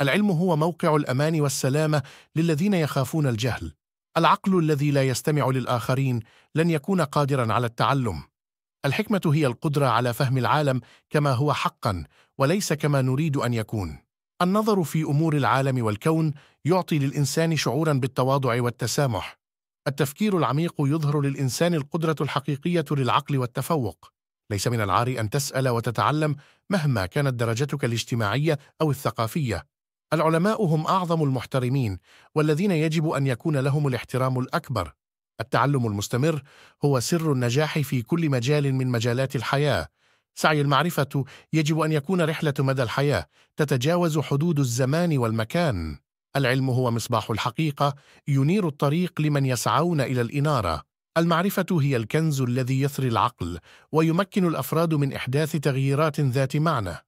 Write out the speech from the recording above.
العلم هو موقع الأمان والسلامة للذين يخافون الجهل العقل الذي لا يستمع للآخرين لن يكون قادرا على التعلم الحكمة هي القدرة على فهم العالم كما هو حقا وليس كما نريد أن يكون النظر في أمور العالم والكون يعطي للإنسان شعورا بالتواضع والتسامح التفكير العميق يظهر للإنسان القدرة الحقيقية للعقل والتفوق ليس من العار أن تسأل وتتعلم مهما كانت درجتك الاجتماعية أو الثقافية العلماء هم أعظم المحترمين والذين يجب أن يكون لهم الاحترام الأكبر التعلم المستمر هو سر النجاح في كل مجال من مجالات الحياة سعي المعرفة يجب أن يكون رحلة مدى الحياة تتجاوز حدود الزمان والمكان العلم هو مصباح الحقيقة ينير الطريق لمن يسعون إلى الإنارة المعرفة هي الكنز الذي يثري العقل ويمكن الأفراد من إحداث تغييرات ذات معنى